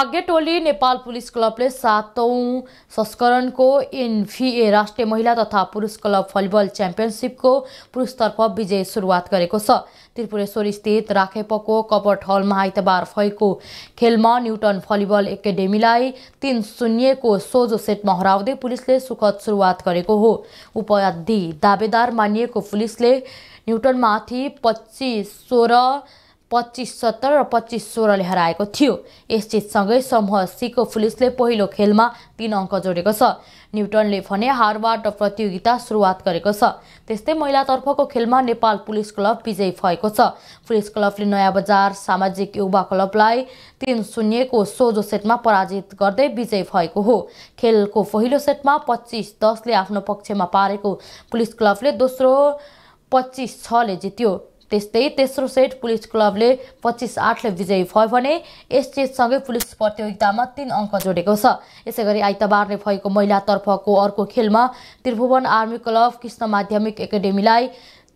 भाग्यटोली Nepal police क्लबले सातौँ संस्करणको एनफिए राष्ट्रिय महिला तथा पुरुष क्लब भलिबल च्याम्पियनसिपको पुरुषतर्फ विजय सुरुवात गरेको छ त्रिपुरेश्वरस्थित राखेपको कपट हलमा आइतबार भएको खेलमा न्युटन भलिबल एकाडेमीलाई तिन शून्यको सोझो सेटमा हराउँदै पुलिसले सुखद सुरुवात गरेको हो उपाधि दावेदार मानिएको पुलिसले न्युटनमाथि पच्चिस सोह्र पच्चिस सत्तर र पच्चिस सोह्रले हराएको थियो यस जितसँगै समूह सीको पुलिसले पहिलो खेलमा तिन अङ्क जोडेको छ न्युटनले भने हारबाट प्रतियोगिता सुरुवात गरेको छ त्यस्तै महिलातर्फको खेलमा नेपाल पुलिस क्लब विजयी भएको छ पुलिस क्लबले नयाँ बजार सामाजिक युवा क्लबलाई तिन शून्यको सोझो सेटमा पराजित गर्दै विजयी भएको हो खेलको पहिलो सेटमा पच्चिस दसले आफ्नो पक्षमा पारेको पुलिस क्लबले दोस्रो पच्चिस छले जित्यो त्यस्तै तेस्रो सेट पुलिस क्लबले पच्चिस आठले विजयी भयो भने यस चेतसँगै पुलिस प्रतियोगितामा तिन अङ्क जोडेको छ यसै गरी आइतबारले भएको महिलातर्फको अर्को खेलमा त्रिभुवन आर्मी क्लब कृष्ण माध्यमिक एकाडेमीलाई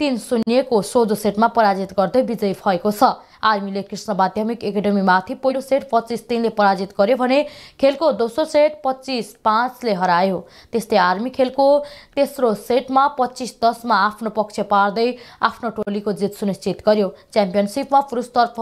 तिन शून्यको सोझो सेटमा पराजित गर्दै विजयी भएको छ आर्मीले कृष्ण माध्यमिक एकाडेमीमाथि पहिलो सेट पच्चिस तिनले पराजित गर्यो भने खेलको दोस्रो सेट पच्चिस पाँचले हरायो त्यस्तै आर्मी खेलको तेस्रो सेटमा पच्चिस दसमा आफ्नो पक्ष पार्दै आफ्नो टोलीको जित सुनिश्चित गर्यो च्याम्पियनसिपमा पुरुषतर्फ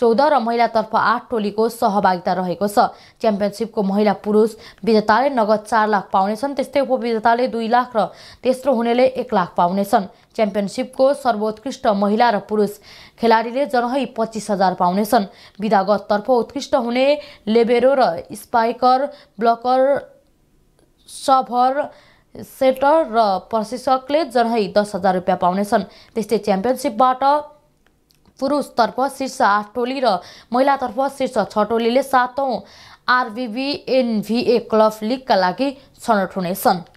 चौध र महिलातर्फ आठ टोलीको सहभागिता रहेको छ च्याम्पियनसिपको महिला पुरुष विजेताले नगद चार लाख पाउनेछन् त्यस्तै उपविजेताले दुई लाख र तेस्रो हुनेले एक लाख पाउनेछन् च्याम्पियनसिपको सर्वोत्कृष्ट महिला र पुरुष खेलाडीले जनही पच्चिस हजार पाउनेछन् विधागततर्फ उत्कृष्ट हुने लेबेरो र स्पाइकर ब्लकर सभर सेटर र प्रशिक्षकले जनै दस हजार रुपियाँ पाउनेछन् त्यस्तै च्याम्पियनसिपबाट पुरुषतर्फ शीर्ष आठ टोली र महिलातर्फ शीर्ष छ टोलीले सातौँ आरबिबी एनभिए क्लब लिगका लागि छनौट हुनेछन्